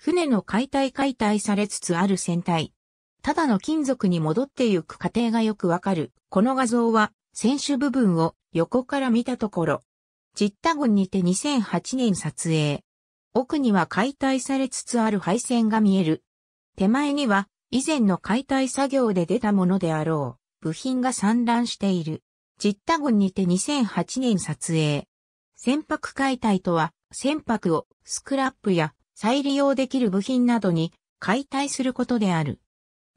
船の解体解体されつつある船体。ただの金属に戻ってゆく過程がよくわかる。この画像は、船首部分を横から見たところ。ジッタゴンにて2008年撮影。奥には解体されつつある配線が見える。手前には、以前の解体作業で出たものであろう。部品が散乱している。ジッタゴンにて2008年撮影。船舶解体とは、船舶をスクラップや再利用できる部品などに解体することである。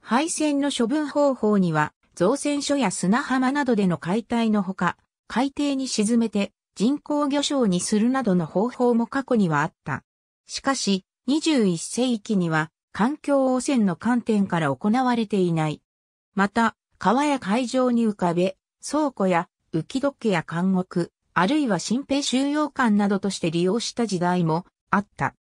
配線の処分方法には、造船所や砂浜などでの解体のほか、海底に沈めて人工魚礁にするなどの方法も過去にはあった。しかし、21世紀には環境汚染の観点から行われていない。また、川や海上に浮かべ、倉庫や浮き時計や監獄、あるいは新兵収容館などとして利用した時代もあった。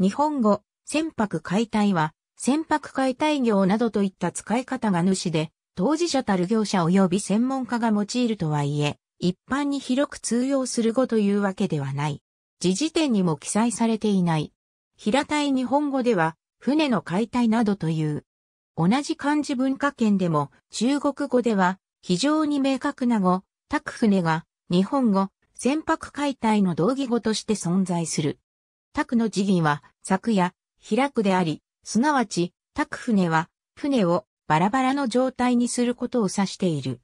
日本語、船舶解体は、船舶解体業などといった使い方が主で、当事者たる業者及び専門家が用いるとはいえ、一般に広く通用する語というわけではない。時事典にも記載されていない。平たい日本語では、船の解体などという。同じ漢字文化圏でも、中国語では、非常に明確な語、拓船が、日本語、船舶解体の同義語として存在する。タクの寺義は、昨夜、開くであり、すなわち、タク船は、船をバラバラの状態にすることを指している。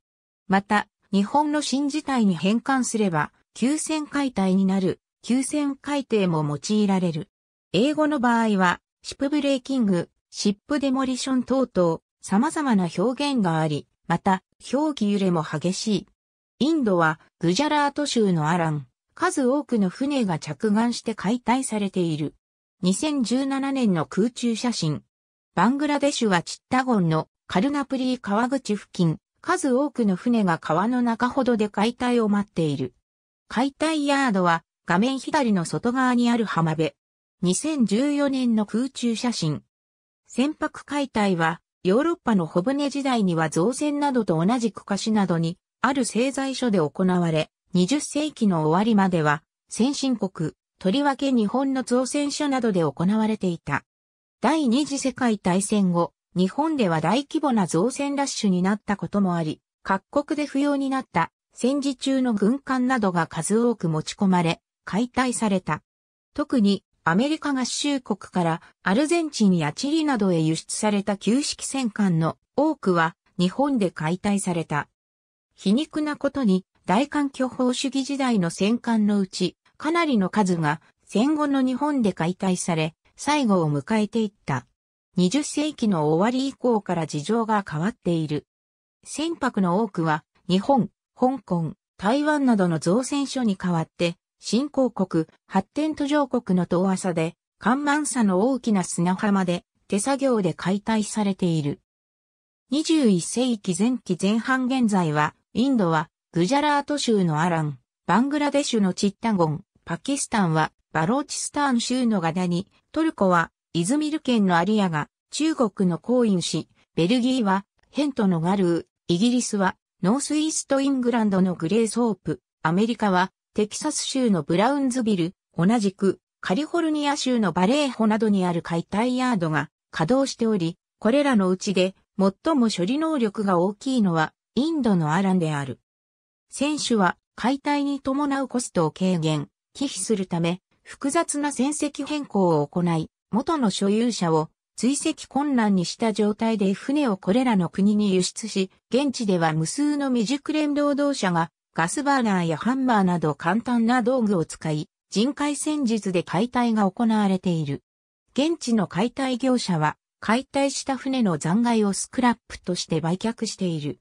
また、日本の新事態に変換すれば、急戦解体になる、急戦解体も用いられる。英語の場合は、シップブレーキング、シップデモリション等々、様々な表現があり、また、表記揺れも激しい。インドは、グジャラート州のアラン、数多くの船が着岸して解体されている。2017年の空中写真。バングラデシュはチッタゴンのカルナプリー川口付近、数多くの船が川の中ほどで解体を待っている。解体ヤードは画面左の外側にある浜辺。2014年の空中写真。船舶解体はヨーロッパの小舟時代には造船などと同じく菓子などにある製材所で行われ、20世紀の終わりまでは、先進国、とりわけ日本の造船所などで行われていた。第二次世界大戦後、日本では大規模な造船ラッシュになったこともあり、各国で不要になった戦時中の軍艦などが数多く持ち込まれ、解体された。特にアメリカ合衆国からアルゼンチンやチリなどへ輸出された旧式戦艦の多くは日本で解体された。皮肉なことに大環境法主義時代の戦艦のうち、かなりの数が戦後の日本で解体され、最後を迎えていった。20世紀の終わり以降から事情が変わっている。船舶の多くは、日本、香港、台湾などの造船所に代わって、新興国、発展途上国の遠浅で、緩慢さの大きな砂浜で、手作業で解体されている。21世紀前期前半現在は、インドはグジャラート州のアラン、バングラデシュのチッタゴン、パキスタンはバローチスターン州のガダニ、トルコはイズミル県のアリアが中国のコーイン市、ベルギーはヘントのガルー、イギリスはノースイーストイングランドのグレーソープ、アメリカはテキサス州のブラウンズビル、同じくカリフォルニア州のバレーホなどにある解体ヤードが稼働しており、これらのうちで最も処理能力が大きいのはインドのアランである。選手は解体に伴うコストを軽減、忌避するため、複雑な戦績変更を行い、元の所有者を追跡困難にした状態で船をこれらの国に輸出し、現地では無数の未熟練労働者がガスバーナーやハンマーなど簡単な道具を使い、人海戦術で解体が行われている。現地の解体業者は解体した船の残骸をスクラップとして売却している。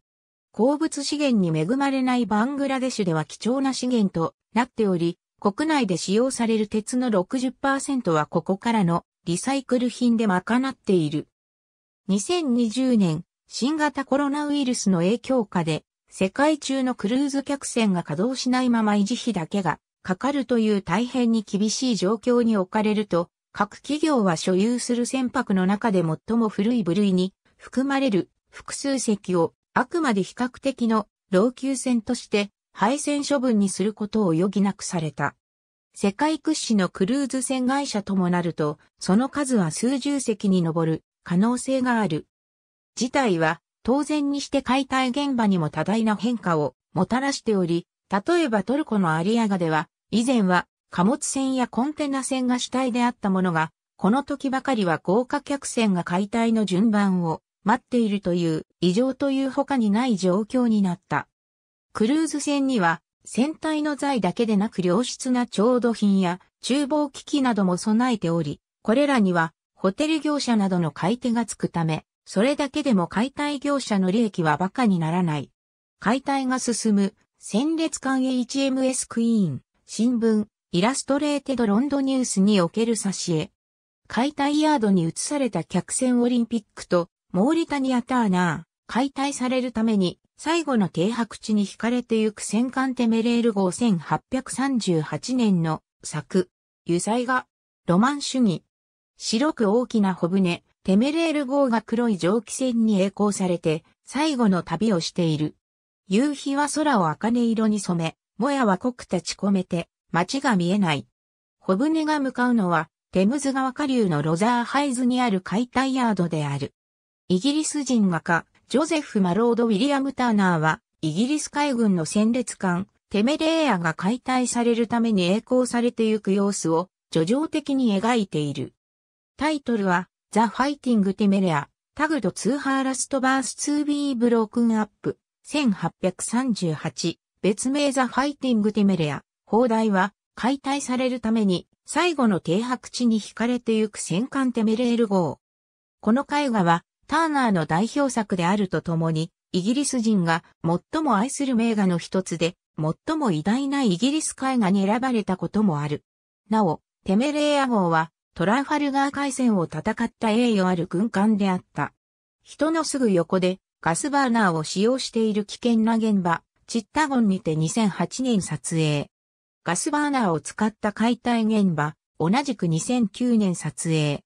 鉱物資源に恵まれないバングラデシュでは貴重な資源となっており、国内で使用される鉄の60%はここからのリサイクル品で賄っている。2020年、新型コロナウイルスの影響下で、世界中のクルーズ客船が稼働しないまま維持費だけがかかるという大変に厳しい状況に置かれると、各企業は所有する船舶の中で最も古い部類に含まれる複数石をあくまで比較的の老朽船として廃船処分にすることを余儀なくされた。世界屈指のクルーズ船会社ともなると、その数は数十隻に上る可能性がある。事態は当然にして解体現場にも多大な変化をもたらしており、例えばトルコのアリアガでは、以前は貨物船やコンテナ船が主体であったものが、この時ばかりは豪華客船が解体の順番を待っているという異常という他にない状況になった。クルーズ船には船体の材だけでなく良質な調度品や厨房機器なども備えており、これらにはホテル業者などの買い手がつくため、それだけでも解体業者の利益は馬鹿にならない。解体が進む、戦列艦 HMS クイーン、新聞、イラストレーテドロンドニュースにおける挿絵。解体ヤードに移された客船オリンピックとモーリタニアターナー、解体されるために、最後の停泊地に惹かれてゆく戦艦テメレール号1838年の作、油彩画、ロマン主義。白く大きな小舟、テメレール号が黒い蒸気船に栄光されて、最後の旅をしている。夕日は空を茜色に染め、もやは濃く立ち込めて、街が見えない。小舟が向かうのは、テムズ川下流のロザーハイズにある解体ヤードである。イギリス人画家、ジョゼフ・マロード・ウィリアム・ターナーは、イギリス海軍の戦列艦、テメレーアが解体されるために栄光されてゆく様子を、叙情的に描いている。タイトルは、ザ・ファイティング・テメレア、タグド・ツー・ハーラスト・バース・ツー・ビー・ブロークン・アップ、1838、別名ザ・ファイティング・テメレア、砲台は、解体されるために、最後の停泊地に惹かれてゆく戦艦テメレール号。この絵画は、ターナーの代表作であるとともに、イギリス人が最も愛する名画の一つで、最も偉大なイギリス絵画に選ばれたこともある。なお、テメレーア号は、トランファルガー海戦を戦った栄誉ある軍艦であった。人のすぐ横で、ガスバーナーを使用している危険な現場、チッタゴンにて2008年撮影。ガスバーナーを使った解体現場、同じく2009年撮影。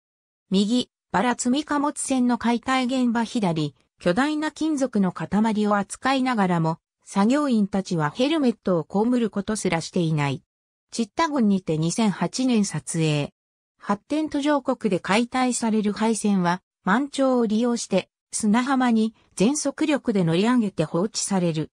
右、バラ積み貨物船の解体現場左、巨大な金属の塊を扱いながらも、作業員たちはヘルメットを被ることすらしていない。チッタゴンにて2008年撮影。発展途上国で解体される配線は、満潮を利用して、砂浜に全速力で乗り上げて放置される。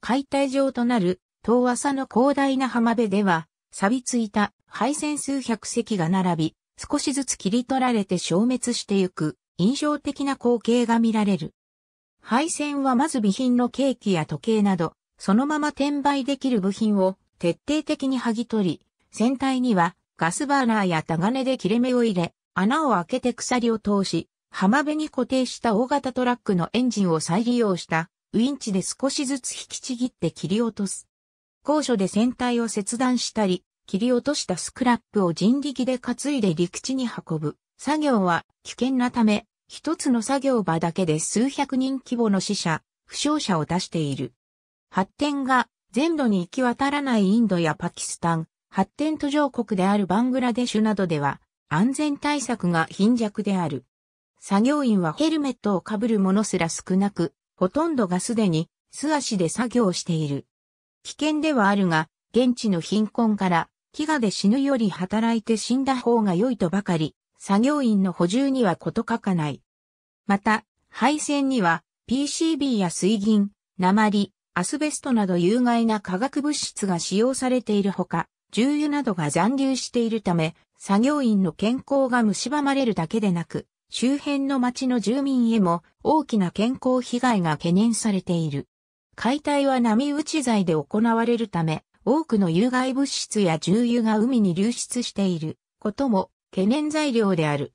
解体場となる、遠浅の広大な浜辺では、錆びついた配線数百隻が並び、少しずつ切り取られて消滅してゆく印象的な光景が見られる。配線はまず備品のケーキや時計など、そのまま転売できる部品を徹底的に剥ぎ取り、船体にはガスバーナーやタガネで切れ目を入れ、穴を開けて鎖を通し、浜辺に固定した大型トラックのエンジンを再利用したウィンチで少しずつ引きちぎって切り落とす。高所で船体を切断したり、切り落としたスクラップを人力で担いで陸地に運ぶ。作業は危険なため、一つの作業場だけで数百人規模の死者、負傷者を出している。発展が全土に行き渡らないインドやパキスタン、発展途上国であるバングラデシュなどでは、安全対策が貧弱である。作業員はヘルメットをかぶるものすら少なく、ほとんどがすでに素足で作業している。危険ではあるが、現地の貧困から飢餓で死ぬより働いて死んだ方が良いとばかり、作業員の補充にはこと書かない。また、配線には PCB や水銀、鉛、アスベストなど有害な化学物質が使用されているほか、重油などが残留しているため、作業員の健康が蝕まれるだけでなく、周辺の町の住民へも大きな健康被害が懸念されている。解体は波打ち材で行われるため、多くの有害物質や重油が海に流出していることも懸念材料である。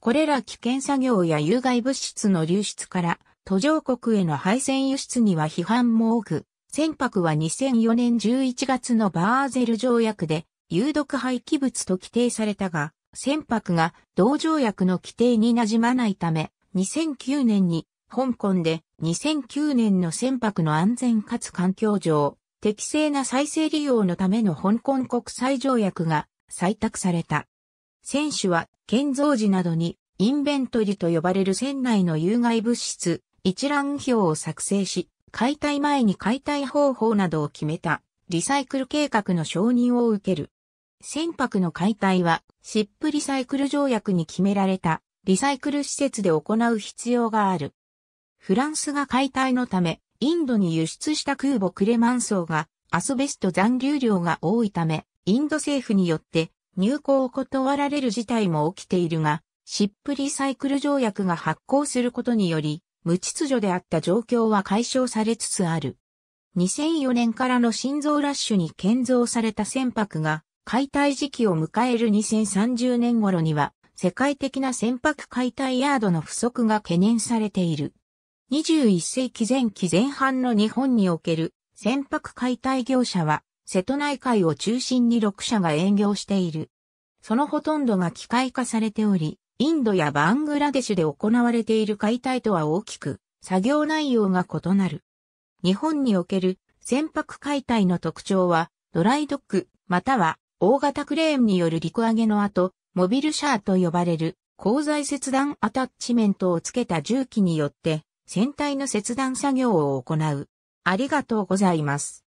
これら危険作業や有害物質の流出から途上国への配線輸出には批判も多く、船舶は2004年11月のバーゼル条約で有毒廃棄物と規定されたが、船舶が同条約の規定になじまないため、2009年に香港で2009年の船舶の安全かつ環境上、適正な再生利用のための香港国際条約が採択された。選手は建造時などにインベントリと呼ばれる船内の有害物質一覧表を作成し、解体前に解体方法などを決めたリサイクル計画の承認を受ける。船舶の解体はシップリサイクル条約に決められたリサイクル施設で行う必要がある。フランスが解体のためインドに輸出した空母クレマンソーがアスベスト残留量が多いため、インド政府によって入港を断られる事態も起きているが、シップリサイクル条約が発行することにより、無秩序であった状況は解消されつつある。2004年からの心臓ラッシュに建造された船舶が解体時期を迎える2030年頃には世界的な船舶解体ヤードの不足が懸念されている。21世紀前期前半の日本における船舶解体業者は、瀬戸内海を中心に6社が営業している。そのほとんどが機械化されており、インドやバングラデシュで行われている解体とは大きく、作業内容が異なる。日本における船舶解体の特徴は、ドライドック、または大型クレーンによる陸上げの後、モビルシャーと呼ばれる、鋼材切断アタッチメントをつけた重機によって、船体の切断作業を行う。ありがとうございます。